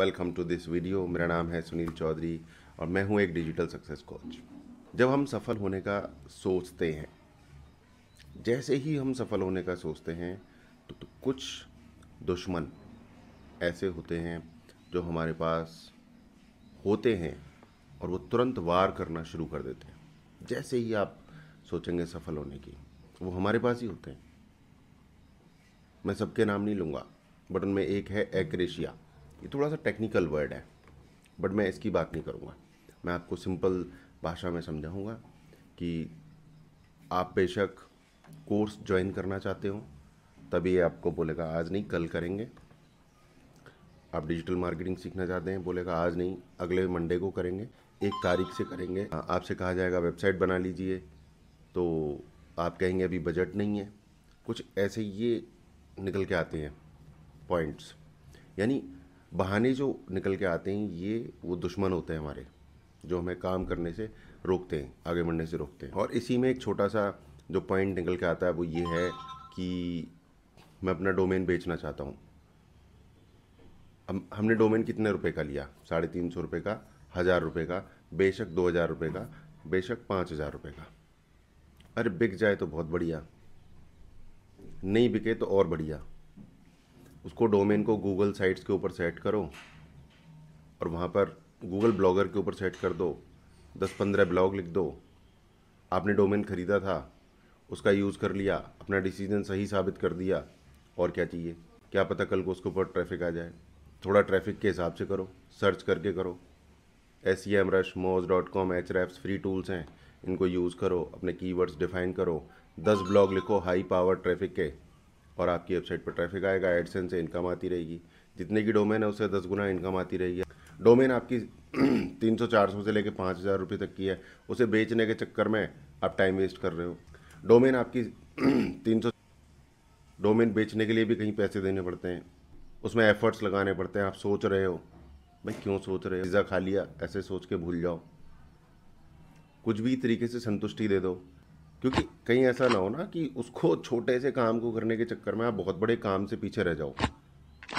welcome to this video मेरा नाम है सुनील चौधरी और मैं हूं एक डिजिटल सक्सेस कोच जब हम सफल होने का सोचते हैं जैसे ही हम सफल होने का सोचते हैं तो, तो कुछ दुश्मन ऐसे होते हैं जो हमारे पास होते हैं और वो तुरंत वार करना शुरू कर देते हैं जैसे ही आप सोचेंगे सफल होने की वो हमारे पास ही होते हैं मैं सबके नाम नहीं लूँगा बट उनमें एक है एक्रेशिया ये थोड़ा सा टेक्निकल वर्ड है बट मैं इसकी बात नहीं करूँगा मैं आपको सिंपल भाषा में समझाऊँगा कि आप बेशक कोर्स ज्वाइन करना चाहते हो तभी आपको बोलेगा आज नहीं कल करेंगे आप डिजिटल मार्केटिंग सीखना चाहते हैं बोलेगा आज नहीं अगले मंडे को करेंगे एक तारीख से करेंगे आपसे कहा जाएगा वेबसाइट बना लीजिए तो आप कहेंगे अभी बजट नहीं है कुछ ऐसे ये निकल के आते हैं पॉइंट्स यानी बहाने जो निकल के आते हैं ये वो दुश्मन होते हैं हमारे जो हमें काम करने से रोकते हैं आगे बढ़ने से रोकते हैं और इसी में एक छोटा सा जो पॉइंट निकल के आता है वो ये है कि मैं अपना डोमेन बेचना चाहता हूँ हम हमने डोमेन कितने रुपए का लिया साढ़े तीन सौ रुपये का हज़ार रुपये का बेशक दो हज़ार रुपये का बेशक पाँच हज़ार रुपये का अरे बिक जाए तो बहुत बढ़िया नहीं बिके तो और बढ़िया उसको डोमेन को गूगल साइट्स के ऊपर सेट करो और वहाँ पर गूगल ब्लॉगर के ऊपर सेट कर दो दस पंद्रह ब्लॉग लिख दो आपने डोमेन ख़रीदा था उसका यूज़ कर लिया अपना डिसीजन सही साबित कर दिया और क्या चाहिए क्या पता कल को उसके ऊपर ट्रैफिक आ जाए थोड़ा ट्रैफिक के हिसाब से करो सर्च करके करो SEMrush Moz dot com Ahrefs free tools हैं इनको यूज़ करो अपने कीवर्ड्स डिफाइन करो दस ब्लॉग लिखो हाई पावर ट्रैफिक के और आपकी वेबसाइट पर ट्रैफिक आएगा एडसन से इनकम आती रहेगी जितने की डोमेन है उससे दस गुना इनकम आती रहेगी डोमेन आपकी तीन सौ चार सौ से लेकर पाँच हज़ार रुपये तक की है उसे बेचने के चक्कर में आप टाइम वेस्ट कर रहे हो डोमेन आपकी तीन सौ डोमेन बेचने के लिए भी कहीं पैसे देने पड़ते हैं उसमें एफर्ट्स लगाने पड़ते हैं आप सोच रहे हो भाई क्यों सोच रहे हो पिज़्ज़ा खा लिया ऐसे सोच के भूल जाओ कुछ भी तरीके से संतुष्टि दे दो क्योंकि कहीं ऐसा ना हो ना कि उसको छोटे से काम को करने के चक्कर में आप बहुत बड़े काम से पीछे रह जाओ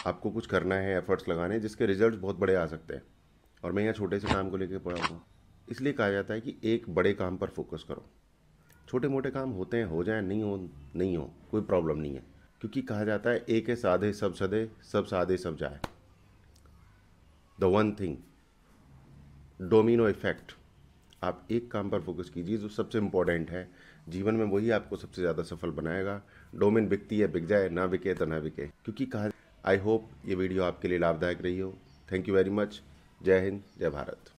आपको कुछ करना है एफर्ट्स लगाने जिसके रिजल्ट बहुत बड़े आ सकते हैं और मैं यहाँ छोटे से काम को लेकर पड़ा हूँ इसलिए कहा जाता है कि एक बड़े काम पर फोकस करो छोटे मोटे काम होते हैं हो जाए नहीं हो नहीं हो कोई प्रॉब्लम नहीं है क्योंकि कहा जाता है एक है साधे सब सदे सब साधे सब जाए the one thing domino effect आप एक काम पर फोकस कीजिए जो सबसे इम्पोर्टेंट है जीवन में वही आपको सबसे ज़्यादा सफल बनाएगा डोमेन बिकती है बिक जाए ना बिके तो ना बिके क्योंकि कहा आई होप ये वीडियो आपके लिए लाभदायक रही हो थैंक यू वेरी मच जय हिंद जय भारत